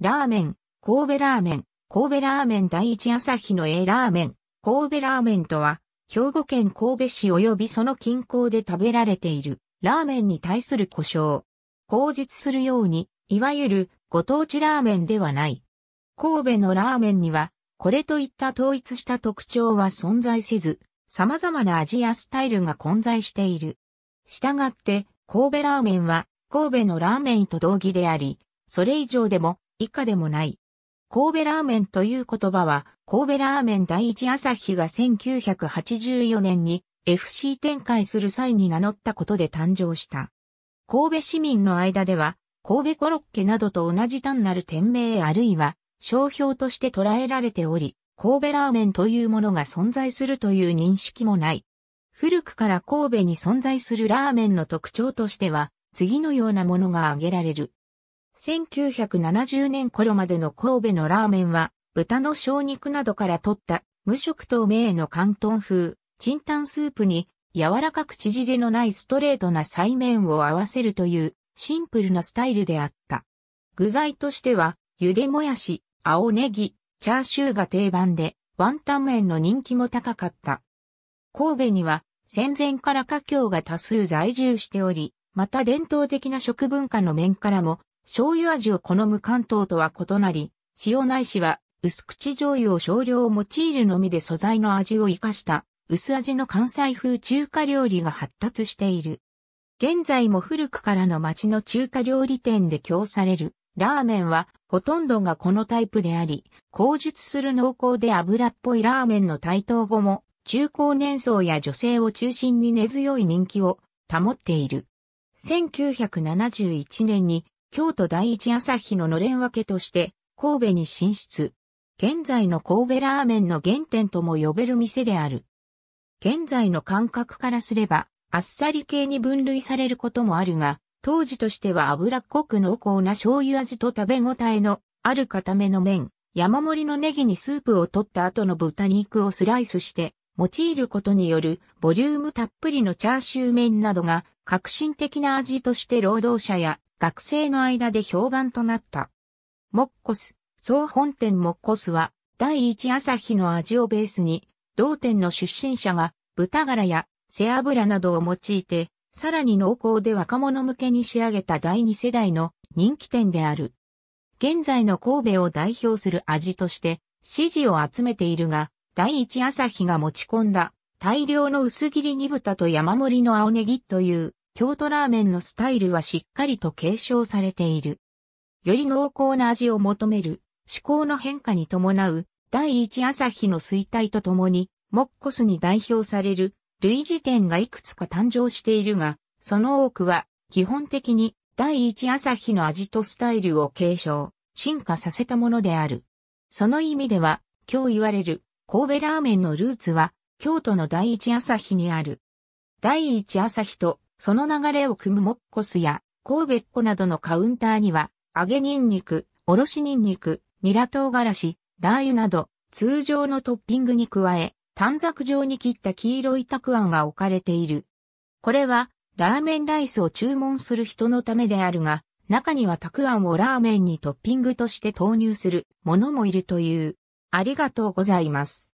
ラーメン、神戸ラーメン、神戸ラーメン第一朝日の A ラーメン、神戸ラーメンとは、兵庫県神戸市及びその近郊で食べられている、ラーメンに対する故障。口実するように、いわゆる、ご当地ラーメンではない。神戸のラーメンには、これといった統一した特徴は存在せず、様々な味やスタイルが混在している。したがって、神戸ラーメンは、神戸のラーメンと同義であり、それ以上でも、以下でもない。神戸ラーメンという言葉は、神戸ラーメン第一朝日が1984年に FC 展開する際に名乗ったことで誕生した。神戸市民の間では、神戸コロッケなどと同じ単なる店名あるいは、商標として捉えられており、神戸ラーメンというものが存在するという認識もない。古くから神戸に存在するラーメンの特徴としては、次のようなものが挙げられる。1970年頃までの神戸のラーメンは、豚の小肉などから取った無色透明の関東風、チンタンスープに柔らかく縮れのないストレートな菜麺を合わせるというシンプルなスタイルであった。具材としては、茹でもやし、青ネギ、チャーシューが定番で、ワンタン麺の人気も高かった。神戸には戦前から家境が多数在住しており、また伝統的な食文化の面からも醤油味を好む関東とは異なり、塩ないしは薄口醤油を少量用いるのみで素材の味を生かした薄味の関西風中華料理が発達している。現在も古くからの町の中華料理店で供されるラーメンはほとんどがこのタイプであり、口述する濃厚で油っぽいラーメンの台頭後も中高年層や女性を中心に根強い人気を保っている。1971年に京都第一朝日ののれん分けとして神戸に進出。現在の神戸ラーメンの原点とも呼べる店である。現在の感覚からすれば、あっさり系に分類されることもあるが、当時としては脂っこく濃厚な醤油味と食べ応えのある固めの麺、山盛りのネギにスープを取った後の豚肉をスライスして用いることによるボリュームたっぷりのチャーシュー麺などが革新的な味として労働者や学生の間で評判となった。モッコス、総本店モッコスは、第一朝日の味をベースに、同店の出身者が豚柄や背脂などを用いて、さらに濃厚で若者向けに仕上げた第二世代の人気店である。現在の神戸を代表する味として支持を集めているが、第一朝日が持ち込んだ大量の薄切り煮豚と山盛りの青ネギという京都ラーメンのスタイルはしっかりと継承されている。より濃厚な味を求める、思考の変化に伴う、第一朝日の衰退とともに、モッコスに代表される、類似点がいくつか誕生しているが、その多くは、基本的に、第一朝日の味とスタイルを継承、進化させたものである。その意味では、今日言われる、神戸ラーメンのルーツは、京都の第一朝日にある。第一朝日とその流れを組むモッコスや神戸っ子などのカウンターには、揚げニンニク、おろしニンニク、ニラ唐辛子、ラー油など、通常のトッピングに加え、短冊状に切った黄色いたくあんが置かれている。これは、ラーメンライスを注文する人のためであるが、中にはたくあんをラーメンにトッピングとして投入するものもいるという。ありがとうございます。